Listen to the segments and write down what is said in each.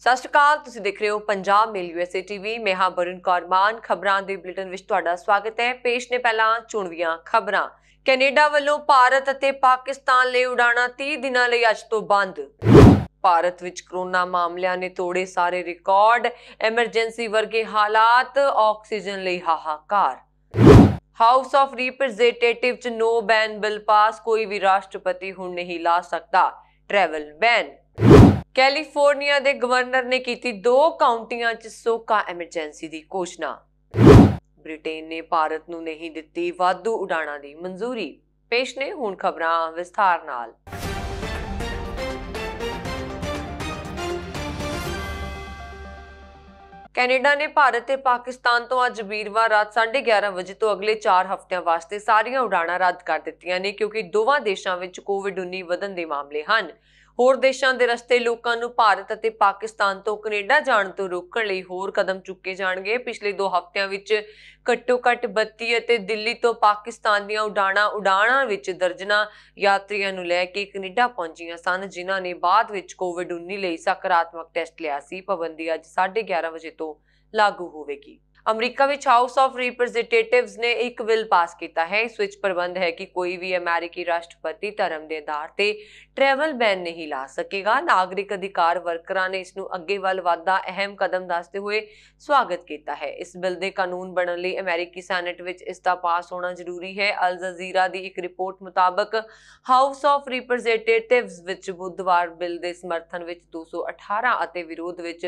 ਸਤਿ ਸ਼੍ਰੀ ਅਕਾਲ ਤੁਸੀਂ ਦੇਖ ਰਹੇ ਹੋ ਪੰਜਾਬ ਮੇਲ ਯੂਐਸਏ ਟੀਵੀ ਮੈਂ ਹਾਂ ਬਰਨ ਕੌਰਮਾਨ ਖਬਰਾਂ ਦੇ ਬੁਲੇਟਿਨ ਵਿੱਚ ਤੁਹਾਡਾ ਸਵਾਗਤ ਹੈ ਪੇਸ਼ ਨੇ ਪਹਿਲਾਂ ਚੁਣਵੀਆਂ ਖਬਰਾਂ ਕੈਨੇਡਾ ਵੱਲੋਂ ਭਾਰਤ ਅਤੇ ਪਾਕਿਸਤਾਨ ਲਈ ਉਡਾਣਾ 30 ਦਿਨਾਂ ਲਈ ਅੱਜ ਤੋਂ ਬੰਦ ਭਾਰਤ ਵਿੱਚ ਕਰੋਨਾ ਮਾਮਲਿਆਂ ਨੇ ਤੋੜੇ ਸਾਰੇ ਰਿਕਾਰਡ ਐਮਰਜੈਂਸੀ ਵਰਗੇ ਹਾਲਾਤ ਆਕਸੀਜਨ ਲਈ ਹਾਹਾਕਾਰ ਹਾਊਸ ਆਫ ਰਿਪਰੈਜ਼ੈਂਟੇਟਿਵ ਚ ਨੋ ਬੈਨ ਬਿਲ ਪਾਸ ਕੋਈ ਵੀ ਰਾਸ਼ਟਰਪਤੀ ਹੁਣ ਨਹੀਂ ਲਾ ਸਕਦਾ ਟਰੈਵਲ ਬੈਨ ਕੈਲੀਫੋਰਨੀਆ ਦੇ ਗਵਰਨਰ ਨੇ ਕੀਤੀ ਦੋ ਕਾਉਂਟੀਆਂ 'ਚ ਸੋਕਾ ਐਮਰਜੈਂਸੀ ਦੀ ਘੋਸ਼ਣਾ ਬ੍ਰਿਟੇਨ ਨੇ ਭਾਰਤ ਨੂੰ ਨਹੀਂ ਦਿੱਤੀ ਵਾਧੂ ਉਡਾਣਾਂ ਦੀ ਮਨਜ਼ੂਰੀ ਪੇਸ਼ ਨੇ ਹੁਣ ਖਬਰਾਂ ਵਿਸਥਾਰ ਨਾਲ ਕੈਨੇਡਾ ਨੇ ਭਾਰਤ ਤੇ ਪਾਕਿਸਤਾਨ ਤੋਂ ਅੱਜ ਵੀਰਵਾਰ ਰਾਤ 11:30 ਵਜੇ ਤੋਂ ਅਗਲੇ 4 ਹਫ਼ਤਿਆਂ ਵਾਸਤੇ ਸਾਰੀਆਂ ਉਡਾਣਾਂ ਰੱਦ ਕਰ ਦਿੱਤੀਆਂ ਨੇ ਕਿਉਂਕਿ ਦੋਵਾਂ ਦੇਸ਼ਾਂ ਵਿੱਚ ਕੋਵਿਡ-19 ਵਧਣ ਦੇ ਮਾਮਲੇ ਹਨ ਹੋਰ ਦੇਸ਼ਾਂ ਦੇ ਰਸਤੇ ਲੋਕਾਂ ਨੂੰ ਭਾਰਤ ਅਤੇ ਪਾਕਿਸਤਾਨ ਤੋਂ ਕੈਨੇਡਾ ਜਾਣ ਤੋਂ ਰੋਕਣ ਲਈ ਹੋਰ ਕਦਮ ਚੁੱਕੇ ਜਾਣਗੇ ਪਿਛਲੇ 2 ਹਫ਼ਤਿਆਂ ਵਿੱਚ ਘੱਟੋ-ਘੱਟ 32 ਅਤੇ ਦਿੱਲੀ ਤੋਂ ਪਾਕਿਸਤਾਨ ਦੀਆਂ ਉਡਾਣਾਂ ਉਡਾਣਾਂ ਵਿੱਚ ਦਰਜਨਾ ਯਾਤਰੀਆਂ ਨੂੰ ਲੈ ਕੇ ਕੈਨੇਡਾ ਪਹੁੰਚੀਆਂ ਸਨ ਜਿਨ੍ਹਾਂ ਨੇ ਬਾਅਦ ਵਿੱਚ ਕੋਵਿਡ-19 ਲਈ ਸਕਾਰਾਤਮਕ ਟੈਸਟ ਲਿਆ ਸੀ ਪਾਬੰਦੀ ਅੱਜ 11:30 ਵਜੇ ਤੋਂ ਲਾਗੂ ਹੋਵੇਗੀ ਅਮਰੀਕਾ ਵਿੱਚ ਹਾਊਸ ਆਫ ਰਿਪਰੈਜ਼ੈਂਟੇਟਿਵਸ ਨੇ ਇੱਕ ਬਿੱਲ ਪਾਸ ਕੀਤਾ ਹੈ ਇਸ ਵਿੱਚ ਪ੍ਰਬੰਧ ਹੈ ਕਿ ਕੋਈ ਵੀ ਅਮਰੀਕੀ ਰਾਸ਼ਟਰਪਤੀ ਧਰਮ ਦੇ ਆਧਾਰ ਤੇ ਟਰੈਵਲ ਬੈਨ ਨਹੀਂ ਲਾ ਸਕੇਗਾ ਨਾਗਰਿਕ ਅਧਿਕਾਰ ਵਰਕਰਾਂ ਨੇ ਇਸ ਨੂੰ ਅੱਗੇ ਵੱਲ ਵਾਧਾ ਅਹਿਮ ਕਦਮ ਦੱਸਦੇ ਹੋਏ ਸਵਾਗਤ ਕੀਤਾ ਹੈ ਇਸ ਬਿੱਲ ਦੇ ਕਾਨੂੰਨ ਬਣਨ ਲਈ ਅਮਰੀਕੀ ਸੈਨੇਟ ਵਿੱਚ ਇਸ ਦਾ ਪਾਸ ਹੋਣਾ ਜ਼ਰੂਰੀ ਹੈ ਅਲ ਜਜ਼ੀਰਾ ਦੀ ਇੱਕ ਰਿਪੋਰਟ ਮੁਤਾਬਕ ਹਾਊਸ ਆਫ ਰਿਪਰੈਜ਼ੈਂਟੇਟਿਵਸ ਵਿੱਚ ਬੁੱਧਵਾਰ ਬਿੱਲ ਦੇ ਸਮਰਥਨ ਵਿੱਚ 218 ਅਤੇ ਵਿਰੋਧ ਵਿੱਚ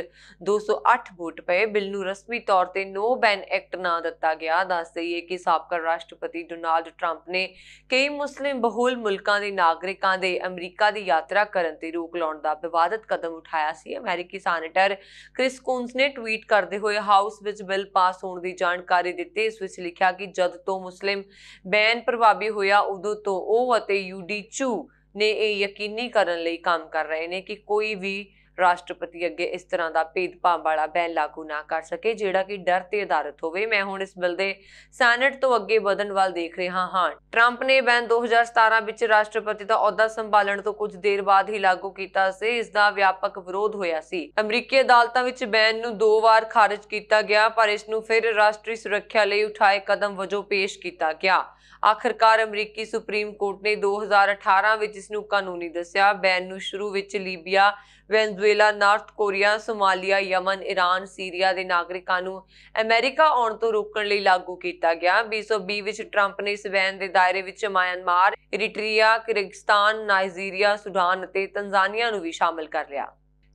208 ਵੋਟ ਪਏ ਬਿੱਲ ਨੂੰ ਰਸਮੀ ਤੌਰ ਤੇ 9 ਨੋ ਬੈਨ ਐਕਟ ਨਾਂ ਦਿੱਤਾ ਗਿਆ ਦੱਸ ਦਈਏ ਕਿ ਸਾਬਕਾ ਰਾਸ਼ਟਰਪਤੀ ਡੋਨਾਲਡ ਟਰੰਪ ਨੇ ਕਈ ਮੁਸਲਿਮ ਬਹੁਲ ਮੁਲਕਾਂ ਦੇ ਨਾਗਰਿਕਾਂ ਦੇ ਅਮਰੀਕਾ ਦੀ ਯਾਤਰਾ ਕਰਨ ਤੇ ਰੋਕ ਲਾਉਣ ਦਾ ਵਿਵਾਦਤ ਕਦਮ ਉਠਾਇਆ ਸੀ ਅਮਰੀਕੀ ਸੈਨੇਟਰ ਕ੍ਰਿਸ ਕੂਨਸ ਨੇ ਟਵੀਟ ਕਰਦੇ ਹੋਏ ਹਾਊਸ ਵਿੱਚ ਬਿੱਲ ਪਾਸ ਹੋਣ ਦੀ ਜਾਣਕਾਰੀ ਦਿੱਤੀ ਇਸ ਵਿੱਚ ਲਿਖਿਆ ਕਿ ਜਦ ਤੋਂ ਮੁਸਲਿਮ ਬੈਨ ਪ੍ਰਭਾਵੀ ਹੋਇਆ ਉਦੋਂ ਤੋਂ ਉਹ ਅਤੇ ਯੂਡੀ 2 ਨੇ ਇਹ ਯਕੀਨੀ ਕਰਨ ਲਈ ਕੰਮ ਕਰ ਰਹੇ ਨੇ ਕਿ ਕੋਈ ਵੀ ਰਾਸ਼ਟਰਪਤੀ ਅੱਗੇ ਇਸ ਤਰ੍ਹਾਂ ਦਾ ਭੇਦਭਾਵ ਵਾਲਾ ਬਿੱਲ ਲਾਗੂ ਨਾ ਕਰ ਸਕੇ ਜਿਹੜਾ ਕਿ ਡਰ ਤੇ ਆਧਾਰਿਤ ਹੋਵੇ ਮੈਂ ਹੁਣ ਇਸ ਬਿੱਲ ਦੇ ਸੈਨੇਟ ਤੋਂ ਅੱਗੇ ਵਧਣ ਵੱਲ ਦੇਖ ਰਿਹਾ ਹਾਂ ਟਰੰਪ ਨੇ ਬੈਨ 2017 ਵਿੱਚ ਰਾਸ਼ਟਰਪਤੀ ਦਾ ਅਹੁਦਾ ਸੰਭਾਲਣ ਤੋਂ ਕੁਝ ਦੇਰ ਬਾਅਦ ਹੀ ਲਾਗੂ ਕੀਤਾ ਸੀ ਇਸ ਦਾ ਵਿਆਪਕ ਵਿਰੋਧ ਹੋਇਆ ਸੀ ਅਮਰੀਕੀ ਅਦਾਲਤਾਂ ਵਿੱਚ ਬੈਨ ਨੂੰ ਦੋ ਵਾਰ ਖਾਰਜ ਕੀਤਾ ਗਿਆ ਪਰ ਇਸ ਨੂੰ ਫਿਰ ਰਾਸ਼ਟਰੀ ਸੁਰੱਖਿਆ ਲਈ ਉਠਾਏ ਕਦਮ ਵਜੋਂ ਪੇਸ਼ ਕੀਤਾ ਗਿਆ ਆਖਰਕਾਰ ਅਮਰੀਕੀ ਸੁਪਰੀਮ ਕੋਰਟ ਨੇ 2018 ਵਿੱਚ ਇਸ ਨੂੰ ਕਾਨੂੰਨੀ ਦੱਸਿਆ ਬੈਨ ਨੂੰ ਸ਼ੁਰੂ ਵਿੱਚ Libya Venezuela North Korea Somalia Yemen Iran Syria ਦੇ ਨਾਗਰਿਕਾਂ ਨੂੰ ਅਮਰੀਕਾ ਆਉਣ ਤੋਂ ਰੋਕਣ ਲਈ ਲਾਗੂ ਕੀਤਾ ਗਿਆ 2020 ਵਿੱਚ ਟਰੰਪ ਨੇ ਇਸ ਬੈਨ ਦੇ ਦਾਇਰੇ ਵਿੱਚ Myanmar Eritrea Kyrgyzstan Nigeria Sudan ਅਤੇ ਤਨਜ਼ਾਨੀਆ ਨੂੰ ਵੀ ਸ਼ਾਮਲ ਕਰ ਲਿਆ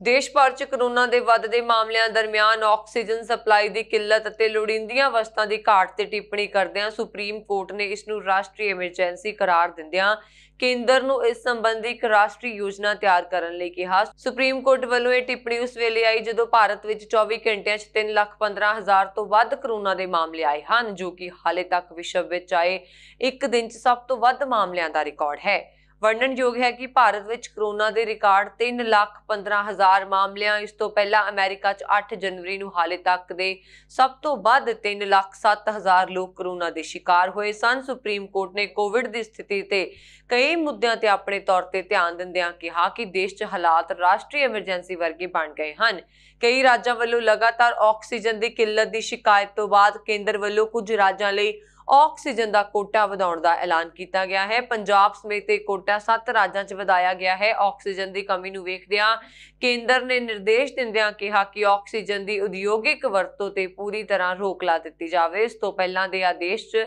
ਦੇਸ਼ ਭਰ 'ਚ ਕਰੋਨਾ ਦੇ ਵੱਧਦੇ ਮਾਮਲਿਆਂ ਦਰਮਿਆਨ ਆਕਸੀਜਨ ਸਪਲਾਈ ਦੀ ਕਿੱਲਤ ਅਤੇ ਲੋੜੀਂਦੀਆਂ ਵਸਤਾਂ ਦੀ ਘਾਟ ਤੇ ਟਿੱਪਣੀ ਕਰਦਿਆਂ ਸੁਪਰੀਮ ਕੋਰਟ ਨੇ ਇਸ ਨੂੰ ਰਾਸ਼ਟਰੀ ਐਮਰਜੈਂਸੀ ਕਰਾਰ ਦਿੰਦਿਆਂ ਕੇਂਦਰ ਨੂੰ ਇਸ ਸੰਬੰਧੀ ਇੱਕ ਰਾਸ਼ਟਰੀ ਯੋਜਨਾ ਤਿਆਰ ਕਰਨ ਲਈ ਕਿਹਾ ਸੁਪਰੀਮ ਕੋਰਟ ਵੱਲੋਂ ਇਹ ਟਿੱਪਣੀ ਉਸ ਵੇਲੇ ਆਈ ਜਦੋਂ ਭਾਰਤ ਵਿੱਚ 24 ਘੰਟਿਆਂ 'ਚ 3,15,000 ਤੋਂ ਵੱਧ ਕਰੋਨਾ ਦੇ ਮਾਮਲੇ ਆਏ ਹਨ ਜੋ ਕਿ ਹਾਲੇ ਤੱਕ ਵਿਸ਼ਵ ਵਿੱਚ ਆਏ ਇੱਕ ਦਿਨ 'ਚ ਸਭ ਤੋਂ ਵੱਧ ਮਾਮਲਿਆਂ ਦਾ ਰਿਕਾਰਡ ਹੈ ਵਰਣਨਯੋਗ ਹੈ ਕਿ ਭਾਰਤ ਵਿੱਚ ਕਰੋਨਾ ਦੇ ਰਿਕਾਰਡ 3 ਲੱਖ 15 ਹਜ਼ਾਰ ਮਾਮਲਿਆਂ ਇਸ ਤੋਂ ਪਹਿਲਾਂ ਅਮਰੀਕਾ 'ਚ 8 ਜਨਵਰੀ ਨੂੰ ਹਾਲੇ ਤੱਕ ਦੇ ਸਭ ਤੋਂ ਵੱਧ 3 ਲੱਖ 7 ਹਜ਼ਾਰ ਲੋਕ ਕਰੋਨਾ ਦੇ ਸ਼ਿਕਾਰ ਹੋਏ ਸਨ ਸੁਪਰੀਮ ਕੋਰਟ ਨੇ ਕੋਵਿਡ ਦੀ ਸਥਿਤੀ ਤੇ ਕਈ ਮੁੱਦਿਆਂ ਤੇ ਆਪਣੇ ਤੌਰ ਤੇ ਧਿਆਨ ਦਿੰਦਿਆਂ ਕਿਹਾ ਕਿ ਦੇਸ਼ 'ਚ ਹਾਲਾਤ ਰਾਸ਼ਟਰੀ ਐਮਰਜੈਂਸੀ ਵਰਗੇ ਬਣ ਗਏ ਹਨ ਕਈ ਰਾਜਾਂ ਵੱਲੋਂ ਲਗਾਤਾਰ ਆਕਸੀਜਨ ਦੀ ਕਿੱਲਤ ਦੀ ਸ਼ਿਕਾਇਤ ਤੋਂ ਬਾਅਦ ਕੇਂਦਰ ਵੱਲੋਂ ਕੁਝ ਰਾਜਾਂ ਲਈ ਆਕਸੀਜਨ ਦਾ ਕੋਟਾ ਵਧਾਉਣ ਦਾ ਐਲਾਨ ਕੀਤਾ ਗਿਆ ਹੈ ਪੰਜਾਬ ਸਮੇਤ ਇਹ ਕੋਟਾ 7 ਰਾਜਾਂ 'ਚ ਵਧਾਇਆ ਗਿਆ ਹੈ ਆਕਸੀਜਨ ਦੀ ਕਮੀ ਨੂੰ ਵੇਖਦਿਆਂ ਕੇਂਦਰ ਨੇ ਨਿਰਦੇਸ਼ ਦਿੰਦਿਆਂ ਕਿਹਾ ਕਿ ਆਕਸੀਜਨ ਦੀ ਉਦਯੋਗਿਕ ਵਰਤੋਂ ਤੇ ਪੂਰੀ ਤਰ੍ਹਾਂ ਰੋਕ ਲਾ ਦਿੱਤੀ ਜਾਵੇ ਇਸ ਤੋਂ ਪਹਿਲਾਂ ਦੇ ਆਦੇਸ਼ 'ਚ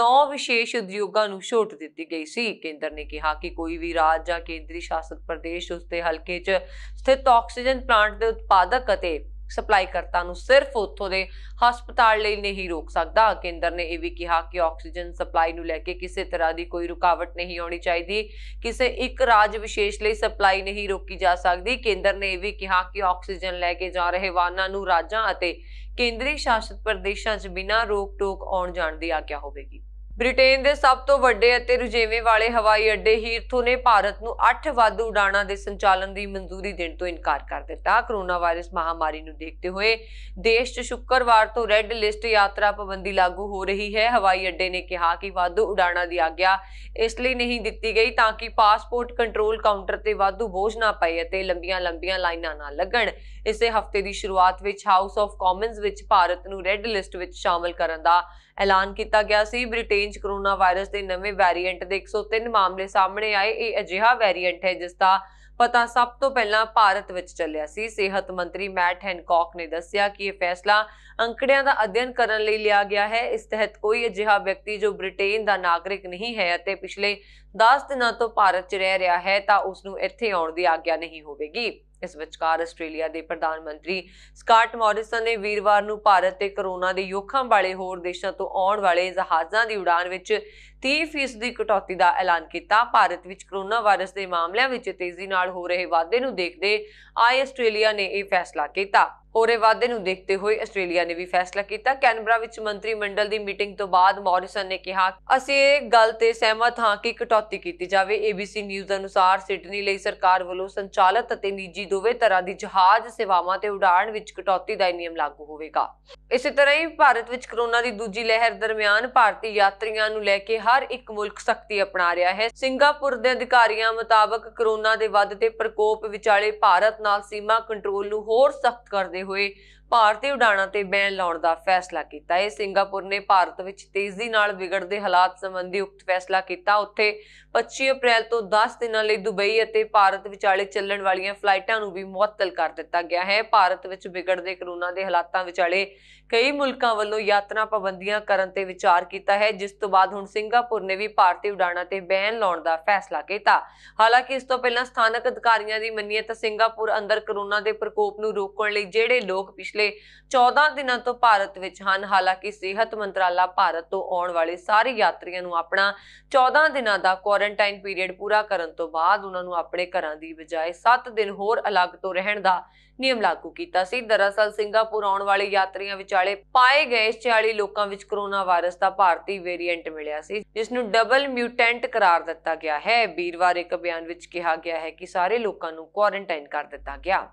9 ਵਿਸ਼ੇਸ਼ ਉਦਯੋਗਾਂ ਨੂੰ ਛੋਟ ਦਿੱਤੀ ਗਈ ਸੀ ਕੇਂਦਰ ਨੇ ਕਿਹਾ ਕਿ ਕੋਈ ਵੀ ਰਾਜ ਜਾਂ ਕੇਂਦਰੀ ਸ਼ਾਸਤ ਪ੍ਰਦੇਸ਼ ਉਸ ਦੇ ਹਲਕੇ 'ਚ ਸਥਿਤ ਆਕਸੀਜਨ ਪਲਾਂਟ ਦੇ ਉਤਪਾਦਕ ਅਤੇ ਸਪਲਾਈਕਰਤਾ ਨੂੰ ਸਿਰਫ ਉੱਥੋਂ ਦੇ ਹਸਪਤਾਲ ਲਈ ਨਹੀਂ ਰੋਕ ਸਕਦਾ ਕੇਂਦਰ ਨੇ ਇਹ ਵੀ ਕਿਹਾ ਕਿ ਆਕਸੀਜਨ ਸਪਲਾਈ ਨੂੰ ਲੈ ਕੇ ਕਿਸੇ ਤਰ੍ਹਾਂ ਦੀ ਕੋਈ ਰੁਕਾਵਟ ਨਹੀਂ ਆਉਣੀ ਚਾਹੀਦੀ ਕਿਸੇ ਇੱਕ ਰਾਜ ਵਿਸ਼ੇਸ਼ ਲਈ ਸਪਲਾਈ ਨਹੀਂ ਰੋਕੀ ਜਾ ਸਕਦੀ ਕੇਂਦਰ ਨੇ ਇਹ ਵੀ ਕਿਹਾ ਕਿ ਆਕਸੀਜਨ ਲੈ ਕੇ ਜਾ ਰਹੇ ਵਾਹਨਾਂ ਨੂੰ ਰਾਜਾਂ ਅਤੇ ਕੇਂਦਰੀ ਸ਼ਾਸਿਤ ਪ੍ਰਦੇਸ਼ਾਂ 'ਚ ਬਿਨਾਂ ਰੋਕ-ਟੋਕ ਆਉਣ ਜਾਣ ਦੀ ਆਗਿਆ ਹੋਵੇਗੀ ਬ੍ਰਿਟੇਨ ਦੇ ਸਭ ਤੋਂ ਵੱਡੇ ਅਤੇ ਰੁਝੇਵੇਂ ਵਾਲੇ ਹਵਾਈ ਅੱਡੇ ਹੀਰਥੋ ਨੇ ਭਾਰਤ ਨੂੰ 8 ਵਾਧੂ ਉਡਾਣਾਂ ਦੇ ਸੰਚਾਲਨ ਦੀ ਮਨਜ਼ੂਰੀ ਦੇਣ ਤੋਂ ਇਨਕਾਰ ਕਰ ਦਿੱਤਾ ਕਰੋਨਾ ਵਾਇਰਸ ਮਹਾਮਾਰੀ ਨੂੰ ਦੇਖਦੇ ਹੋਏ ਦੇਸ਼ 'ਚ ਸ਼ੁੱਕਰਵਾਰ ਤੋਂ ਰੈੱਡ ਲਿਸਟ ਯਾਤਰਾ ਪਾਬੰਦੀ ਲਾਗੂ ਹੋ ਰਹੀ ਹੈ ਹਵਾਈ ਅੱਡੇ ਨੇ ਕਿਹਾ ਕਿ ਵਾਧੂ ਉਡਾਣਾਂ ਦੀ ਆਗਿਆ ਇਸ ਲਈ ਨਹੀਂ ਦਿੱਤੀ ਗਈ ਤਾਂ ਕਿ ਪਾਸਪੋਰਟ ਕੰਟਰੋਲ ਕਾਊਂਟਰ ਤੇ ਵਾਧੂ ਬੋਝ ਨਾ ਪਏ ਅਤੇ ਲੰਬੀਆਂ ਲੰਬੀਆਂ ਲਾਈਨਾਂ ਨਾ ਲੱਗਣ ਇਸੇ ਹਫਤੇ ਦੀ ਸ਼ੁਰੂਆਤ ਵਿੱਚ ਹਾਊਸ ਆਫ ਕਾਮਨਸ ਵਿੱਚ ਭਾਰਤ ਨੂੰ ਰੈੱਡ ਲਿਸਟ ਵਿੱਚ ਸ਼ਾਮਲ ਕਰਨ ਦਾ ਐਲਾਨ ਕੀਤਾ ਗਿਆ ਸੀ ਬ੍ਰਿਟੇਨ 'ਚ ਕਰੋਨਾ ਵਾਇਰਸ ਦੇ ਨਵੇਂ ਵੈਰੀਐਂਟ ਦੇ 103 ਮਾਮਲੇ ਸਾਹਮਣੇ ਆਏ ਇਹ ਅਜਿਹਾ ਵੈਰੀਐਂਟ ਹੈ ਜਿਸ ਦਾ ਪਤਾ ਸਭ ਤੋਂ ਪਹਿਲਾਂ ਭਾਰਤ ਵਿੱਚ ਚੱਲਿਆ ਸੀ ਸਿਹਤ ਮੰਤਰੀ ਮੈਟ ਹੈਨਕੌਕ ਨੇ ਦੱਸਿਆ ਕਿ ਇਹ ਫੈਸਲਾ ਅੰਕੜਿਆਂ ਦਾ ਅਧਿਐਨ ਕਰਨ ਲਈ ਲਿਆ ਗਿਆ ਹੈ ਇਸ ਤਹਿਤ ਕੋਈ ਅਜਿਹਾ ਵਿਅਕਤੀ ਜੋ ਬ੍ਰਿਟੇਨ ਦਾ ਨਾਗਰਿਕ ਨਹੀਂ ਹੈ ਅਤੇ ਪਿਛਲੇ 10 ਦਿਨਾਂ ਤੋਂ ਭਾਰਤ 'ਚ ਰਹਿ ਰਿਹਾ ਹੈ ਤਾਂ ਉਸ ਨੂੰ ਇੱਥੇ ਆਉਣ ਦੀ ਆਗਿਆ ਨਹੀਂ ਹੋਵੇਗੀ ਇਸ ਵਿਚਕਾਰ ਆਸਟ੍ਰੇਲੀਆ ਦੇ ਪ੍ਰਧਾਨ ਮੰਤਰੀ ਸਕਾਟ ਮੌਰਿਸਨ ਨੇ ਵੀਰਵਾਰ ਨੂੰ ਭਾਰਤ ਤੇ ਕਰੋਨਾ ਦੇ ਯੋਖਾਂ ਵਾਲੇ ਹੋਰ ਦੇਸ਼ਾਂ ਤੋਂ ਆਉਣ ਵਾਲੇ ਜਹਾਜ਼ਾਂ ਦੀ ਉਡਾਨ ਵਿੱਚ 30% ਦੀ ਕਟੌਤੀ ਦਾ ਐਲਾਨ ਕੀਤਾ ਭਾਰਤ ਵਿੱਚ ਕਰੋਨਾ ਵਾਇਰਸ ਦੇ ਮਾਮਲਿਆਂ ਵਿੱਚ ਤੇਜ਼ੀ ਨਾਲ ਹੋ ਰਹੇ ਵਾਧੇ ਨੂੰ ਦੇਖਦੇ ਆਈ ਆਸਟ੍ਰੇਲੀਆ ਨੇ ਇਹ ਫੈਸਲਾ ਕੀਤਾ ਹੋਰੇ ਵਾਧੇ ਨੂੰ ਦੇਖਦੇ ਹੋਏ ਆਸਟ੍ਰੇਲੀਆ ਨੇ ਵੀ ਫੈਸਲਾ ਕੀਤਾ ਕੈਨਬਰਾ ਵਿੱਚ ਮੰਤਰੀ ਮੰਡਲ ਦੀ ਮੀਟਿੰਗ ਤੋਂ ਬਾਅਦ ਮੌਰਿਸਨ ਨੇ ਕਿਹਾ ਅਸੀਂ ਇਹ ਗੱਲ ਤੇ ਸਹਿਮਤ ਹਾਂ ਕਿ ਕਟੌਤੀ ਕੀਤੀ ਜਾਵੇ ABC ਨਿਊਜ਼ ਅਨੁਸਾਰ ਸਿਡਨੀ ਲਈ ਸਰਕਾਰ ਵੱਲੋਂ ਸੰਚਾਲਿਤ ਅਤੇ ਨਿੱਜੀ ਦੋਵੇਂ ਤਰ੍ਹਾਂ ਦੀ ਜਹਾਜ਼ ਸੇਵਾਵਾਂ ਤੇ ਉਡਾਣ ਵਿੱਚ ਕਟੌਤੀ ਦਾ ਨਿਯਮ ਲਾਗੂ ਹੋਵੇਗਾ ਇਸੇ ਤਰ੍ਹਾਂ ਹੀ ਭਾਰਤ ਵਿੱਚ ਕਰੋਨਾ ਦੀ ਦੂਜੀ ਲਹਿਰ ਦਰਮਿਆਨ ਭਾਰਤੀ ਯਾਤਰੀਆਂ ਨੂੰ ਲੈ ਕੇ ਹਰ ਇੱਕ ਮੁਲਕ ਸਖਤੀ ਅਪਣਾ ਰਿਹਾ ਹੈ ਸਿੰਗਾਪੁਰ ਦੇ ਅਧਿਕਾਰੀਆਂ ਮੁਤਾਬਕ ਕਰੋਨਾ ਦੇ ਵੱਧਦੇ ਪ੍ਰਕੋਪ ਵਿਚਾਲੇ ਭਾਰਤ ਨਾਲ ਸੀਮਾ ਕੰਟਰੋਲ ਨੂੰ ਹੋਰ ਸਖਤ ਕਰਦੇ ਹੋਏ ਭਾਰਤੀ ਉਡਾਣਾਂ ਤੇ ਬੈਨ ਲਾਉਣ ਦਾ ਫੈਸਲਾ ਕੀਤਾ ਹੈ ਸਿੰਗਾਪੁਰ ਨੇ ਭਾਰਤ ਵਿੱਚ ਤੇਜ਼ੀ ਨਾਲ ਵਿਗੜਦੇ ਹਾਲਾਤ ਸੰਬੰਧੀ ਉਕਤ ਫੈਸਲਾ ਕੀਤਾ ਉੱਥੇ 25 ਅਪ੍ਰੈਲ ਤੋਂ 10 ਦਿਨਾਂ ਲਈ ਦੁਬਈ ਅਤੇ ਭਾਰਤ ਵਿਚਾਲੇ ਚੱਲਣ ਵਾਲੀਆਂ ਫਲਾਈਟਾਂ ਨੂੰ ਵੀ ਮੁਅੱਤਲ ਕਰ ਦਿੱਤਾ ਗਿਆ ਹੈ ਭਾਰਤ ਵਿੱਚ ਵਿਗੜਦੇ ਕਰੋਨਾ ਦੇ ਹਾਲਾਤਾਂ ਵਿਚਾਲੇ ਕਈ ਮੁਲਕਾਂ ਵੱਲੋਂ ਯਾਤਰਾ ਪਾਬੰਦੀਆਂ ਕਰਨ ਤੇ ਵਿਚਾਰ ਕੀਤਾ ਹੈ ਜਿਸ ਤੋਂ ਬਾਅਦ ਹੁਣ ਸਿੰਗਾਪੁਰ ਨੇ ਵੀ ਭਾਰਤੀ ਉਡਾਣਾਂ ਤੇ ਬੈਨ ਲਾਉਣ ਦਾ ਫੈਸਲਾ ਕੀਤਾ ਹਾਲਾਂਕਿ ਇਸ ਤੋਂ ਪਹਿਲਾਂ ਸਥਾਨਕ ਅਧਿਕਾਰੀਆਂ ਦੀ ਮੰਨੀਏ ਤਾਂ ਸਿੰਗਾਪੁਰ ਅੰਦਰ ਕਰੋਨਾ ਦੇ ਪ੍ਰਕੋਪ ਨੂੰ ਰੋਕਣ ਲਈ ਜਿਹੜੇ ਲੋਕ ਪਿਛਲੇ ਪਿਛਲੇ 14 ਦਿਨਾਂ ਤੋਂ ਭਾਰਤ ਵਿੱਚ ਹਨ ਹਾਲਾਂਕਿ ਸਿਹਤ ਮੰਤਰਾਲਾ ਭਾਰਤ ਤੋਂ ਆਉਣ ਵਾਲੇ ਸਾਰੇ ਯਾਤਰੀਆਂ ਨੂੰ ਆਪਣਾ 14 ਦਿਨਾਂ ਦਾ ਕੁਆਰੰਟਾਈਨ ਪੀਰੀਅਡ ਪੂਰਾ ਕਰਨ ਤੋਂ ਬਾਅਦ ਉਹਨਾਂ ਨੂੰ ਆਪਣੇ ਘਰਾਂ ਦੀ ਬਜਾਏ 7 ਦਿਨ ਹੋਰ ਅਲੱਗ ਤੋਂ ਰਹਿਣ ਦਾ ਨਿਯਮ ਲਾਗੂ ਕੀਤਾ ਸੀ ਦਰਅਸਲ ਸਿੰਗਾਪੁਰ ਆਉਣ ਵਾਲੇ ਯਾਤਰੀਆਂ ਵਿਚਾਲੇ ਪਾਏ ਗਏ 46 ਲੋਕਾਂ ਵਿੱਚ ਕਰੋਨਾ ਵਾਇਰਸ ਦਾ ਭਾਰਤੀ ਵੇਰੀਐਂਟ ਮਿਲਿਆ ਸੀ ਜਿਸ ਨੂੰ ਡਬਲ ਮਿਊਟੈਂਟ ਕਰਾਰ ਦਿੱਤਾ ਗਿਆ ਹੈ ਵੀਰਵਾਰ ਇੱਕ ਬਿਆਨ ਵਿੱਚ ਕਿਹਾ ਗਿਆ ਹੈ ਕਿ ਸਾਰੇ ਲੋਕਾਂ ਨੂੰ ਕੁਆਰੰਟਾਈਨ ਕਰ ਦਿੱਤਾ ਗਿਆ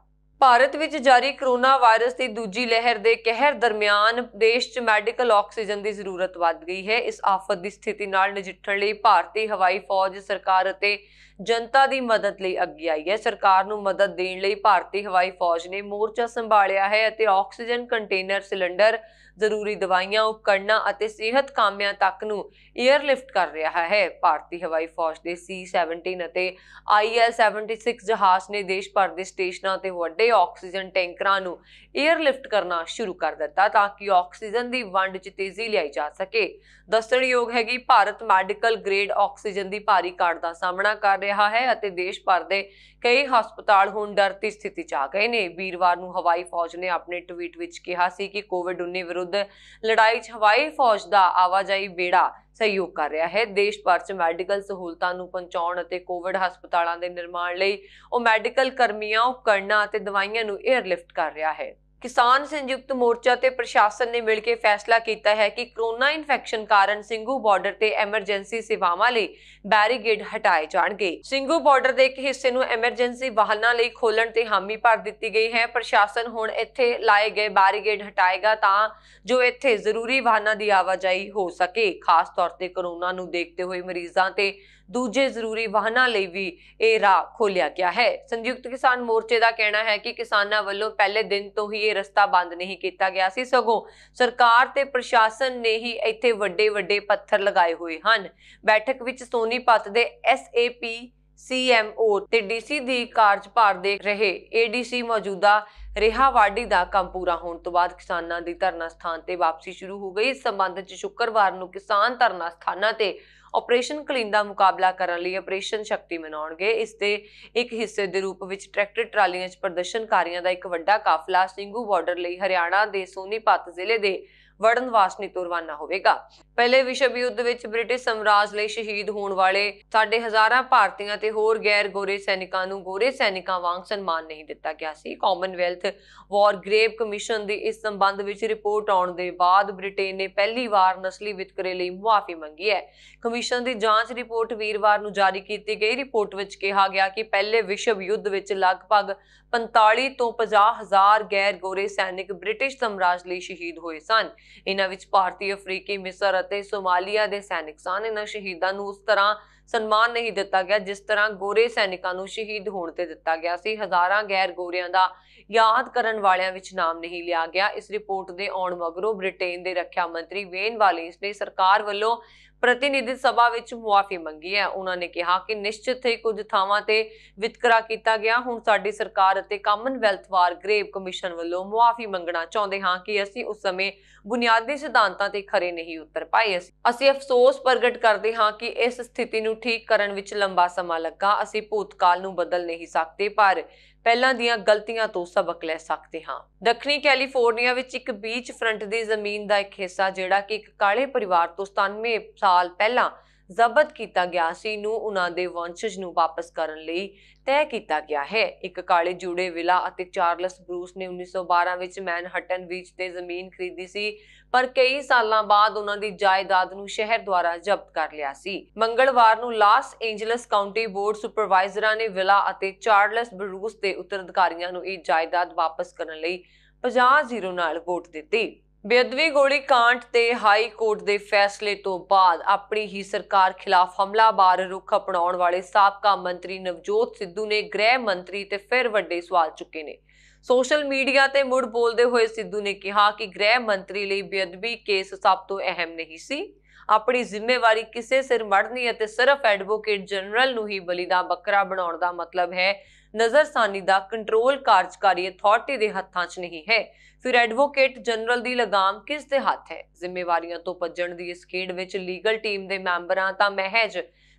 ਭਾਰਤ ਵਿੱਚ ਜਾਰੀ ਕਰੋਨਾ ਵਾਇਰਸ ਦੀ ਦੂਜੀ ਲਹਿਰ ਦੇ ਕਹਿਰ ਦਰਮਿਆਨ ਦੇਸ਼ 'ਚ ਮੈਡੀਕਲ ਆਕਸੀਜਨ ਦੀ ਜ਼ਰੂਰਤ ਵੱਧ ਗਈ ਹੈ ਇਸ ਆਫਤ ਦੀ ਸਥਿਤੀ ਨਾਲ ਨਜਿੱਠਣ ਲਈ ਭਾਰਤੀ ਹਵਾਈ ਫੌਜ ਸਰਕਾਰ ਅਤੇ ਜਨਤਾ ਦੀ ਮਦਦ ਲਈ ਅੱਗੇ ਆਈ ਹੈ ਸਰਕਾਰ ਨੂੰ ਮਦਦ ਦੇਣ ਲਈ ਭਾਰਤੀ ਹਵਾਈ ਫੌਜ ਨੇ ਮੋਰਚਾ ਸੰਭਾਲਿਆ ਹੈ ਅਤੇ ਆਕਸੀਜਨ ਕੰਟੇਨਰ ਸਿਲੰਡਰ ਜ਼ਰੂਰੀ ਦਵਾਈਆਂ ਉਪਕਰਨਾਂ ਅਤੇ ਸਿਹਤ ਕਾਮਿਆਂ ਤੱਕ ਨੂੰ ਲਿਫਟ ਕਰ ਰਿਹਾ ਹੈ ਭਾਰਤੀ ਹਵਾਈ ਫੌਜ ਦੇ C17 ਅਤੇ IL76 ਜਹਾਜ਼ ਨੇ ਦੇਸ਼ ਭਰ ਦੇ ਸਟੇਸ਼ਨਾਂ ਤੇ ਵੱਡੇ ਆਕਸੀਜਨ ਟੈਂਕਰਾਂ ਨੂੰ ਲਿਫਟ ਕਰਨਾ ਸ਼ੁਰੂ ਕਰ ਦਿੱਤਾ ਤਾਂ ਕਿ ਆਕਸੀਜਨ ਦੀ ਵੰਡ 'ਚ ਤੇਜ਼ੀ ਲਿਆਈ ਜਾ ਸਕੇ ਦੱਸਣਯੋਗ ਹੈ ਕਿ ਭਾਰਤ ਮੈਡੀਕਲ ਗ੍ਰੇਡ ਆਕਸੀਜਨ ਦੀ ਭਾਰੀ ਘਾਟ ਦਾ ਸਾਹਮਣਾ ਕਰ ਰਿਹਾ ਹੈ ਅਤੇ ਦੇਸ਼ ਭਰ ਦੇ ਕਈ ਹਸਪਤਾਲ ਹੁਣ ਡਰ ਦੀ ਸਥਿਤੀ 'ਚ ਆ ਗਏ ਨੇ ਵੀਰਵਾਰ ਨੂੰ ਹਵਾਈ ਫੌਜ ਨੇ ਆਪਣੇ ਟਵੀਟ ਵਿੱਚ ਕਿਹਾ ਸੀ ਕਿ ਕੋਵਿਡ-19 ਵਿਰੁੱਧ ਲੜਾਈ 'ਚ ਹਵਾਈ ਫੌਜ ਦਾ ਆਵਾਜਾਈ ਬੇੜਾ ਸਹਿਯੋਗ ਕਰ ਰਿਹਾ ਹੈ ਦੇਸ਼ ਭਰ 'ਚ ਮੈਡੀਕਲ ਸਹੂਲਤਾਂ ਨੂੰ ਪਹੁੰਚਾਉਣ ਅਤੇ ਕੋਵਿਡ ਹਸਪਤਾਲਾਂ ਦੇ ਨਿਰਮਾਣ ਲਈ ਉਹ ਮੈਡੀਕਲ ਕਰਮੀਆਂ ਉਪਕਰਨਾਂ ਅਤੇ ਦਵਾਈਆਂ ਨੂੰ 에ਅਰਲਿਫਟ ਕਰ ਰਿਹਾ ਹੈ ਕਿਸਾਨ ਸੰਯੁਕਤ ਮੋਰਚਾ ਤੇ ਪ੍ਰਸ਼ਾਸਨ ਨੇ ਮਿਲ ਕੇ ਫੈਸਲਾ ਕੀਤਾ ਹੈ ਕਿ ਕਰੋਨਾ ਇਨਫੈਕਸ਼ਨ ਕਾਰਨ ਸਿੰਘੂ ਬਾਰਡਰ ਤੇ ਐਮਰਜੈਂਸੀ ਸੇਵਾਵਾਂ ਲਈ ਬੈਰੀਗੇਡ ਹਟਾਏ ਜਾਣਗੇ ਸਿੰਘੂ ਬਾਰਡਰ ਦੇ ਇੱਕ ਹਿੱਸੇ ਨੂੰ ਐਮਰਜੈਂਸੀ ਵਾਹਨਾਂ ਲਈ ਖੋਲਣ ਤੇ ਹਾਮੀ ਭਰ ਦਿੱਤੀ ਗਈ ਹੈ ਪ੍ਰਸ਼ਾਸਨ ਹੁਣ ਇੱਥੇ ਲਾਏ ਗਏ ਬੈਰੀਗੇਡ ਹਟਾਏਗਾ ਤਾਂ ਜੋ ਇੱਥੇ ਜ਼ਰੂਰੀ ਵਾਹਨਾਂ ਦੀ ਆਵਾਜਾਈ ਹੋ ਸਕੇ ਖਾਸ ਤੌਰ ਤੇ ਕਰੋਨਾ ਨੂੰ ਦੇਖਦੇ ਹੋਏ ਮਰੀਜ਼ਾਂ ਤੇ ਦੂਜੇ ਜ਼ਰੂਰੀ ਵਾਹਨਾਂ ਲਈ ਵੀ ਇਹ ਰਾਹ ਖੋਲਿਆ ਗਿਆ ਹੈ ਸੰਯੁਕਤ ਕਿਸਾਨ ਮੋਰਚੇ ਦਾ ਕਹਿਣਾ ਹੈ ਕਿ ਕਿਸਾਨਾਂ ਵੱਲੋਂ ਪਹਿਲੇ ਦਿਨ ਤੋਂ ਹੀ ਇਹ ਰਸਤਾ ਬੰਦ ਨਹੀਂ ਕੀਤਾ ਗਿਆ ਸੀ ਸਗੋਂ ਸਰਕਾਰ ਤੇ ਪ੍ਰਸ਼ਾਸਨ ਨੇ ਹੀ ਇੱਥੇ ਵੱਡੇ ਵੱਡੇ ਪੱਥਰ ਲਗਾਏ ਹੋਏ ਹਨ ਬੈਠਕ ਵਿੱਚ ਸੋਨੀਪਤ ਦੇ ਐਸਏਪੀ ਸੀਐਮਓ ਤੇ ਸੀ ਦੀ ਕਾਰਜਭਾਰ ਦੇ ਰਹੇ ਸੀ ਮੌਜੂਦਾ ਰਿਹਾਵਾੜੀ ਦਾ ਕੰਮ ਪੂਰਾ ਹੋਣ ਤੋਂ ਬਾਅਦ ਕਿਸਾਨਾਂ ਦੀ ਧਰਨਾ ਸਥਾਨ ਤੇ ਵਾਪਸੀ ਸ਼ੁਰੂ ਹੋ ਗਈ ਇਸ ਸਬੰਧ ਵਿੱਚ ਸ਼ੁੱਕਰਵਾਰ ਨੂੰ ਕਿਸਾਨ ਧਰਨਾ ਸਥਾਨਾਂ ਤੇ ਆਪਰੇਸ਼ਨ ਕਲੀਨ ਦਾ ਮੁਕਾਬਲਾ ਕਰਨ ਲਈ ਆਪਰੇਸ਼ਨ ਸ਼ਕਤੀ ਮਨਾਉਣਗੇ ਇਸ ਦੇ ਇੱਕ ਹਿੱਸੇ ਦੇ ਰੂਪ ਵਿੱਚ ਟਰੈਕਟਰ ਟਰਾਲੀਆਂ 'ਚ ਪ੍ਰਦਰਸ਼ਨਕਾਰੀਆਂ ਦਾ ਇੱਕ ਵੱਡਾ ਕਾਫਲਾ ਸਿੰਘੂ ਬਾਰਡਰ ਲਈ ਹਰਿਆਣਾ ਦੇ ਸੋਨੀਪਤ ਜ਼ਿਲ੍ਹੇ ਦੇ ਵੜਨ ਵਾਸਨੀ ਤੁਰਵਾਨਾ ਹੋਵੇਗਾ ਪਹਿਲੇ ਵਿਸ਼ਵ ਯੁੱਧ ਵਿੱਚ ਬ੍ਰਿਟਿਸ਼ ਸਮਰਾਜ ਲਈ ਸ਼ਹੀਦ ਹੋਣ ਵਾਲੇ ਸਾਡੇ ਹਜ਼ਾਰਾਂ ਭਾਰਤੀਆਂ ਤੇ ਹੋਰ ਗੈਰ ਗੋਰੇ ਸੈਨਿਕਾਂ ਨੂੰ ਗੋਰੇ ਸੈਨਿਕਾਂ ਵਾਂਗ ਸਨਮਾਨ ਨਹੀਂ ਦਿੱਤਾ ਗਿਆ ਸੀ ਕਾਮਨਵੈਲਥ ਵਾਰ ਗ੍ਰੇਵ ਕਮਿਸ਼ਨ ਦੀ ਇਸ ਸੰਬੰਧ ਵਿੱਚ ਰਿਪੋਰਟ ਆਉਣ ਦੇ ਬਾਅਦ ਬ੍ਰਿਟੇਨ ਨੇ ਪਹਿਲੀ ਵਾਰ ਨਸਲੀ ਵਿਤਕਰੇ ਲਈ ਮੁਆਫੀ ਮੰਗੀ ਹੈ ਕਮਿਸ਼ਨ ਦੀ ਜਾਂਚ ਰਿਪੋਰਟ ਵੀਰਵਾਰ ਨੂੰ ਜਾਰੀ ਕੀਤੀ ਗਈ ਰਿਪੋਰਟ ਵਿੱਚ ਕਿਹਾ ਗਿਆ ਕਿ ਪਹਿਲੇ ਵਿਸ਼ਵ ਯੁੱਧ ਵਿੱਚ ਲਗਭਗ 45 ਤੋਂ 50 ਹਜ਼ਾਰ ਗੈਰ ਗੋਰੇ ਸੈਨਿਕ ਬ੍ਰਿਟਿਸ਼ ਸਮਰਾਜ ਲਈ ਸ਼ਹੀਦ ਹੋਏ ਸਨ ਇਹਨਾਂ ਵਿੱਚ ਭਾਰਤੀ ਅਫਰੀਕੀ ਮਿਸਰ ਅਤੇ ਸੋਮਾਲੀਆ ਦੇ ਸੈਨਿਕ ਸਨ ਇਹਨਾਂ ਸ਼ਹੀਦਾਂ ਨੂੰ ਉਸ ਤਰ੍ਹਾਂ ਸਨਮਾਨ ਨਹੀਂ ਦਿੱਤਾ ਗਿਆ ਜਿਸ ਤਰ੍ਹਾਂ ਗੋਰੇ ਸੈਨਿਕਾਂ ਨੂੰ ਸ਼ਹੀਦ ਹੋਣ ਤੇ ਦਿੱਤਾ ਗਿਆ ਸੀ ਹਜ਼ਾਰਾਂ ਗੈਰ ਗੋਰਿਆਂ ਦਾ ਯਾਦ ਕਰਨ ਵਾਲਿਆਂ ਵਿੱਚ ਨਾਮ ਨਹੀਂ ਲਿਆ ਗਿਆ ਇਸ ਰਿਪੋਰਟ ਦੇ ਆਉਣ ਮਗਰੋਂ ਬ੍ਰਿਟੇਨ ਦੇ ਰੱਖਿਆ ਮੰਤਰੀ ਵੇਨ ਵਾਲੇਸ ਨੇ ਸਰਕਾਰ ਵੱਲੋਂ ਪ੍ਰਤੀਨਿਧੀ ਸਭਾ ਵਿੱਚ ਮੁਆਫੀ ਮੰਗੀ ਹੈ ਉਹਨਾਂ ਨੇ ਕਿਹਾ ਕਿ ਨਿਸ਼ਚਿਤ ਹੀ ਕੁਝ ਥਾਵਾਂ ਤੇ ਵਿਤਕਰਾ ਕੀਤਾ ਗਿਆ ਹੁਣ ਸਾਡੀ ਸਰਕਾਰ ਅਤੇ ਕਾਮਨਵੈਲਥ ਵਾਰ ਗ੍ਰੇਵ ਕਮਿਸ਼ਨ ਵੱਲੋਂ ਮੁਆਫੀ ਮੰਗਣਾ ਚਾਹੁੰਦੇ ਹਾਂ ਕਿ ਅਸੀਂ ਉਸ ਸਮੇਂ ਬੁਨਿਆਦੀ ਸਿਧਾਂਤਾਂ ਤੇ ਖਰੇ ਨਹੀਂ ਉਤਰ ਪਾਏ ਅਸੀਂ ਅਫਸੋਸ ਪ੍ਰਗਟ ਕਰਦੇ ਹਾਂ ਕਿ ਇਸ ਸਥਿਤੀ ਨੂੰ ਠੀਕ ਕਰਨ ਵਿੱਚ ਲੰਬਾ ਸਮਾਂ ਲੱਗਾ ਅਸੀਂ ਭੂਤਕਾਲ ਨੂੰ ਬਦਲ ਨਹੀਂ ਸਕਦੇ ਪਰ ਪਹਿਲਾਂ ਦੀਆਂ ਗਲਤੀਆਂ ਤੋਂ ਸਬਕ ਲੈ ਸਕਦੇ ਹਾਂ ਦੱਖਣੀ ਕੈਲੀਫੋਰਨੀਆ ਵਿੱਚ ਇੱਕ ਬੀਚ ਫਰੰਟ ਦੀ ਜ਼ਮੀਨ ਦਾ ਇੱਕ ਹਿੱਸਾ ਜਿਹੜਾ ਕਿ ਇੱਕ ਕਾਲੇ ਪਰਿਵਾਰ ਤੋਂ 97 ਸਾਲ ਪਹਿਲਾਂ ਜ਼ਬਤ ਕੀਤਾ ਗਿਆ ਸੀ ਨੂੰ ਉਹਨਾਂ ਦੇ ਵੰਸ਼ਜ ਨੂੰ ਵਾਪਸ ਕਰਨ ਲਈ ਤੈਅ ਕੀਤਾ ਗਿਆ ਹੈ ਇੱਕ ਕਾਲੇ ਜੂੜੇ ਵਿਲਾ ਅਤੇ ਚਾਰਲਸ ਬਰੂਸ ਨੇ 1912 ਵਿੱਚ ਮੈਨਹਟਨ ਵਿੱਚ ਤੇ ਜ਼ਮੀਨ ਖਰੀਦੀ ਸੀ ਪਰ ਕਈ ਸਾਲਾਂ ਬਾਅਦ ਉਹਨਾਂ ਦੀ ਜਾਇਦਾਦ ਨੂੰ ਸ਼ਹਿਰ ਦੁਆਰਾ ਜ਼ਬਤ ਕਰ ਲਿਆ ਸੀ ਮੰਗਲਵਾਰ ਨੂੰ ਲਾਸ ਐਂਜਲਸ ਕਾਉਂਟੀ ਬੋਰਡ ਸੁਪਰਵਾਈਜ਼ਰਾਂ ਨੇ ਵਿਲਾ ਅਤੇ ਚਾਰਲਸ ਬਰੂਸ ਦੇ ਉਤਰਾਧਿਕਾਰੀਆਂ ਨੂੰ ਇਹ ਜਾਇਦਾਦ ਵਾਪਸ ਕਰਨ ਲਈ 50 ਜ਼ੀਰੋ ਨਾਲ ਵੋਟ ਦਿੱਤੀ ਬੇਦਵੀ ਗੋਲੀ ਕਾਂਡ ਤੇ ਹਾਈ ਕੋਰਟ ਦੇ ਫੈਸਲੇ ਤੋਂ ਬਾਅਦ ਆਪਣੀ ਹੀ ਸਰਕਾਰ ਖਿਲਾਫ ਹਮਲਾ ਬਾਰ ਰੁਖ ਅਪਣਾਉਣ ਵਾਲੇ ਸਾਬਕਾ ਮੰਤਰੀ ਨਵਜੋਤ ਸਿੱਧੂ ਨੇ ਗ੍ਰਹਿ ਮੰਤਰੀ ਤੇ ਫਿਰ ਵੱਡੇ ਸਵਾਲ ਚੁੱਕੇ ਨੇ ਸੋਸ਼ਲ ਮੀਡੀਆ ਤੇ ਮੁੜ ਬੋਲਦੇ ਹੋਏ ਸਿੱਧੂ ਨੇ ਕਿਹਾ ਕਿ ਗ੍ਰਹਿ ਮੰਤਰੀ ਲਈ ਬੇਦਵੀ ਕੇਸ ਸਭ ਤੋਂ ਅਹਿਮ ਨਹੀਂ ਸੀ ਆਪਣੀ ਜ਼ਿੰਮੇਵਾਰੀ ਕਿਸੇ ਸਿਰ ਮੜਨੀ ਅਤੇ ਸਿਰਫ ਐਡਵੋਕੇਟ ਜਨਰਲ ਨੂੰ ਹੀ ਦਾ ਬੱਕਰਾ ਬਣਾਉਣ ਦਾ ਮਤਲਬ ਹੈ ਨਜ਼ਰਸਾਨੀ ਦਾ ਕੰਟਰੋਲ ਕਾਰਜਕਾਰੀ ਅਥਾਰਟੀ ਦੇ ਹੱਥਾਂ 'ਚ ਨਹੀਂ ਹੈ ਫਿਰ ਐਡਵੋਕੇਟ ਜਨਰਲ ਦੀ ਲਗਾਮ ਕਿਸ ਦੇ ਹੱਥ ਹੈ ਜ਼ਿੰਮੇਵਾਰੀਆਂ ਤੋਂ ਭੱਜਣ ਦੀ ਇਸ ਖੇਡ ਵਿੱਚ ਲੀਗਲ ਟੀਮ ਦੇ ਮੈਂਬਰਾਂ ਤਾਂ ਮਹਿਜ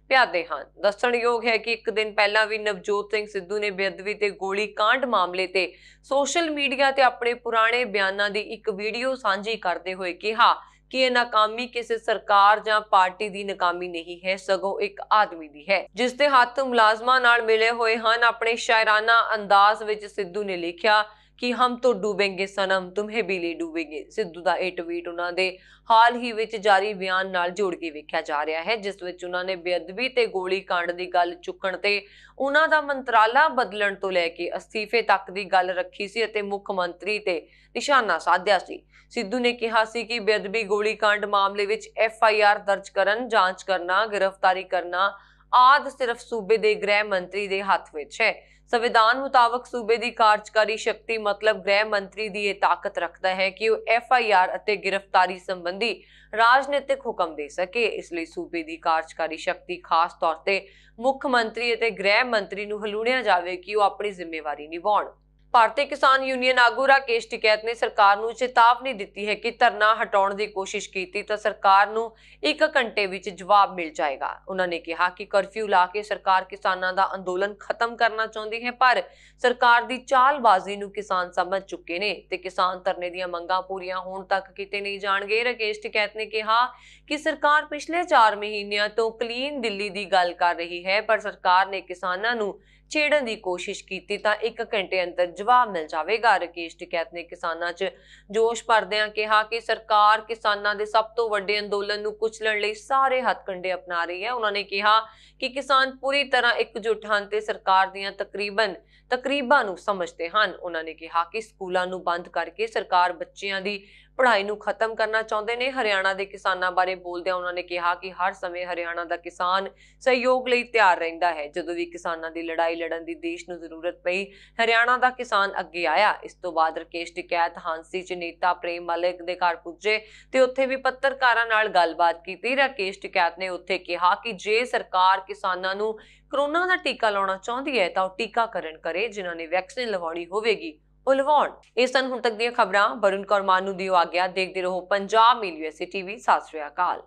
ਪਿਆਦੇ ਹਨ ਦੱਸਣਯੋਗ ਹੈ ਕਿ ਇੱਕ ਦਿਨ ਪਹਿਲਾਂ ਵੀ ਨਵਜੋਤ ਸਿੰਘ ਸਿੱਧੂ ਨੇ ਬੇਅਦਬੀ ਤੇ ਗੋਲੀ ਕਾਂਡ ਮਾਮਲੇ ਤੇ ਸੋਸ਼ਲ ਮੀਡੀਆ ਤੇ ਆਪਣੇ ਪੁਰਾਣੇ ਬਿਆਨਾਂ ਦੀ ਇੱਕ ਵੀਡੀਓ ਸਾਂਝੀ ਕਰਦੇ ਹੋਏ ਕਿਹਾ ਕਿ ਇਹ ਨਾਕਾਮੀ ਕਿਸੇ ਸਰਕਾਰ ਜਾਂ ਪਾਰਟੀ ਦੀ ਨਾਕਾਮੀ ਨਹੀਂ ਹੈ ਸਗੋਂ ਇੱਕ ਆਦਮੀ ਦੀ ਹੈ ਜਿਸ ਦੇ ਹੱਥ ਮੁਲਾਜ਼ਮਾਂ ਨਾਲ ਮਿਲੇ ਹੋਏ ਹਨ ਆਪਣੇ ਸ਼ਾਇਰਾਨਾ ਅੰਦਾਜ਼ ਵਿੱਚ ਸਿੱਧੂ ਨੇ ਲਿਖਿਆ ਕਿ ਹਮ ਤੋ ਡੂਬेंगे ਸਨਮ ਤੁਮਹੇ ਵੀ ਲਈ ਡੂਬेंगे ਸਿੱਧੂ ਦਾ ਇਹ ਟਵੀਟ ਉਹਨਾਂ ਦੇ ਹਾਲ ਹੀ ਵਿੱਚ ਜਾਰੀ ਬਿਆਨ ਨਾਲ ਜੋੜ ਕੇ ਵੇਖਿਆ ਜਾ ਰਿਹਾ ਹੈ ਜਿਸ ਵਿੱਚ ਉਹਨਾਂ ਨੇ ਬੇਅਦਬੀ ਤੇ ਗੋਲੀ ਕਾਂਡ ਦੀ ਗੱਲ ਚੁੱਕਣ ਤੇ ਉਹਨਾਂ ਦਾ ਮੰਤਰਾਲਾ ਬਦਲਣ ਤੋਂ ਲੈ ਕੇ ਅਸਤੀਫੇ ਤੱਕ ਦੀ ਗੱਲ ਰੱਖੀ ਸੀ ਅਤੇ ਮੁੱਖ ਮੰਤਰੀ ਤੇ ਨਿਸ਼ਾਨਾ ਸਾਧਿਆ ਸੀ ਸਿੱਧੂ ਨੇ ਕਿਹਾ ਸੀ ਕਿ ਬੇਅਦਬੀ ਗੋਲੀ ਕਾਂਡ ਮਾਮਲੇ ਵਿੱਚ ਐਫ ਆਈ ਆਰ ਦਰਜ ਕਰਨ ਜਾਂਚ ਕਰਨਾ ਗ੍ਰਿਫਤਾਰੀ ਕਰਨਾ ਆਦ ਸਿਰਫ ਸੂਬੇ ਦੇ ਗ੍ਰਹਿ ਮੰਤਰੀ ਦੇ ਹੱਥ ਵਿੱਚ ਹੈ ਸੰਵਿਧਾਨ ਮੁਤਾਬਕ ਸੂਬੇ ਦੀ ਕਾਰਜਕਾਰੀ ਸ਼ਕਤੀ ਮਤਲਬ ਗ੍ਰਹਿ ਮੰਤਰੀ ਦੀ ਇਹ ਤਾਕਤ ਰੱਖਦਾ ਹੈ ਕਿ ਉਹ ਐਫ ਆਈ ਆਰ ਅਤੇ ਗ੍ਰਿਫਤਾਰੀ ਸੰਬੰਧੀ ਰਾਜਨੀਤਿਕ ਹੁਕਮ ਦੇ ਸਕੇ ਇਸ ਲਈ ਸੂਬੇ ਦੀ ਕਾਰਜਕਾਰੀ ਸ਼ਕਤੀ ਖਾਸ ਤੌਰ ਤੇ ਮੁੱਖ ਮੰਤਰੀ ਅਤੇ ਗ੍ਰਹਿ ਮੰਤਰੀ ਨੂੰ ਹਲੂਣਿਆ ਜਾਵੇ ਕਿ ਉਹ ਆਪਣੀ ਜ਼ਿੰਮੇਵਾਰੀ ਨਿਭਾਉਣ ਭਾਰਤੀ ਕਿਸਾਨ ਯੂਨੀਅਨ ਆਗੂ ਰਾਕੇਸ਼ ਟਿਕੈਤ ਨੇ ਸਰਕਾਰ ਨੂੰ ਚੇਤਾਵਨੀ ਦਿੱਤੀ ਹੈ ਕਿ ਧਰਨਾ ਹਟਾਉਣ ਦੀ ਕੋਸ਼ਿਸ਼ ਕੀਤੀ ਤਾਂ ਸਰਕਾਰ ਨੂੰ 1 ਘੰਟੇ ਵਿੱਚ ਜਵਾਬ ਮਿਲ ਜਾਏਗਾ ਉਹਨਾਂ ਨੇ ਕਿਹਾ ਕਿ ਕਰਫਿਊ ਲਾ ਕੇ ਸਰਕਾਰ ਕਿਸਾਨਾਂ ਦਾ ਅੰਦੋਲਨ ਖਤਮ ਕਰਨਾ ਚਾਹੁੰਦੀ ਹੈ ਪਰ ਸਰਕਾਰ ਦੀ ਚਾਲਬਾਜ਼ੀ ਨੂੰ ਕਿਸਾਨ ਸਮਝ ਚੁੱਕੇ ਨੇ ਤੇ ਕਿਸਾਨ ਧਰਨੇ ਦੀਆਂ ਮੰਗਾਂ ਪੂਰੀਆਂ ਹੋਣ ਤੱਕ ਕਿਤੇ ਨਹੀਂ ਜਾਣਗੇ ਰਾਕੇਸ਼ ਟਿਕੈਤ ਨੇ ਕਿਹਾ ਕਿ ਸਰਕਾਰ ਪਿਛਲੇ 4 ਮਹੀਨਿਆਂ ਤੋਂ ਕਲੀਨ ਦਿੱਲੀ ਦੀ ਗੱਲ ਕਰ ਰਹੀ ਹੈ ਪਰ ਸਰਕਾਰ ਨੇ ਕਿਸਾਨਾਂ ਨੂੰ ਛੇੜਨ ਦੀ ਕੋਸ਼ਿਸ਼ ਕੀਤੀ ਤਾਂ 1 ਘੰਟੇ ਅੰਦਰ ਜਵਾਬ ਮਿਲ ਜਾਵੇਗਾ ਰਕੇਸ਼ ਟਿਕੈਤ ਨੇ ਕਿਸਾਨਾਂ 'ਚ ਜੋਸ਼ ਭਰਦਿਆਂ ਕਿਹਾ ਕਿ ਸਰਕਾਰ ਕਿਸਾਨਾਂ ਦੇ ਸਭ ਤੋਂ ਵੱਡੇ ਅੰਦੋਲਨ ਨੂੰ ਕੁਚਲਣ ਲਈ ਸਾਰੇ ਹੱਥਕੰਡੇ ਅਪਣਾ ਰਹੀ ਹੈ ਉਹਨਾਂ ਨੇ ਕਿਹਾ ਕਿ ਕਿਸਾਨ ਪੂਰੀ ਤਰ੍ਹਾਂ ਇਕਜੁੱਟ ਹਨ ਤੇ ਸਰਕਾਰ ਦੀਆਂ ਤਕਰੀਬਨ ਤਕਰੀਬਾਂ ਨੂੰ ਸਮਝਦੇ ਹਨ ਉਹਨਾਂ ਨੇ ਕਿਹਾ ਕਿ ਸਕੂਲਾਂ ਨੂੰ ਬੰਦ ਕਰਕੇ ਸਰਕਾਰ ਬੱਚਿਆਂ ਦੀ ਪੜ੍ਹਾਈ ਨੂੰ ਖਤਮ ਕਰਨਾ ਚਾਹੁੰਦੇ ਨੇ ਹਰਿਆਣਾ ਦੇ ਕਿਸਾਨਾਂ ਬਾਰੇ ਬੋਲਦਿਆਂ ਉਹਨਾਂ ਨੇ ਕਿਹਾ ਕਿ ਹਰ ਸਮੇਂ ਹਰਿਆਣਾ ਦਾ ਕਿਸਾਨ ਸਹਿਯੋਗ ਲਈ ਤਿਆਰ ਰਹਿੰਦਾ ਹੈ ਜਦੋਂ ਵੀ ਕਿਸਾਨਾਂ ਦੀ ਲੜਾਈ ਲੜਨ ਦੀ ਦੇਸ਼ ਨੂੰ ਜ਼ਰੂਰਤ ਪਈ ਹਰਿਆਣਾ ਦਾ ਕਿਸਾਨ ਅੱਗੇ ਆਇਆ ਇਸ ਤੋਂ ਬਾਅਦ ਰਕੇਸ਼ ਟਿਕੈਤ ਹਾਂਸੀ ਚ ਨੇਤਾ ਪ੍ਰੇਮ ਮਲਿਕ ਦੇ ਘਰ ਪੁੱਜੇ ਤੇ ਉੱਥੇ ਵੀ ਪੱਤਰਕਾਰਾਂ ਨਾਲ ਗੱਲਬਾਤ ਕੀਤੀ ਰਕੇਸ਼ ਟਿਕੈਤ ਨੇ ਉੱਥੇ ਕਿਹਾ ਕਿ ਜੇ ਸਰਕਾਰ ਕਿਸਾਨਾਂ ਨੂੰ ਕਰੋਨਾ ਦਾ ਟੀਕਾ ਲਾਉਣਾ ਚਾਹੁੰਦੀ ਹੈ ਤਾਂ ਉਹ ਟੀਕਾਕਰਨ ਕਰੇ ਜਿਨ੍ਹਾਂ ਨੇ ਵੈਕਸੀਨ ਲਵਾਉਣੀ ਹੋਵੇਗੀ ਉਲਵਾਉਣ ਇਸ ਤਨ ਹੁਣ ਤੱਕ ਦੀਆਂ ਖਬਰਾਂ ਬਰੁਨ ਕੌਰ ਮਾਨੂ ਨੂੰ ਦਿਓ ਆਗਿਆ ਦੇਖਦੇ ਰਹੋ ਪੰਜਾਬ ਮੀਲ ਯੂਐਸਏ ਟੀਵੀ ਸਾਸਰੀਆ ਕਾਲ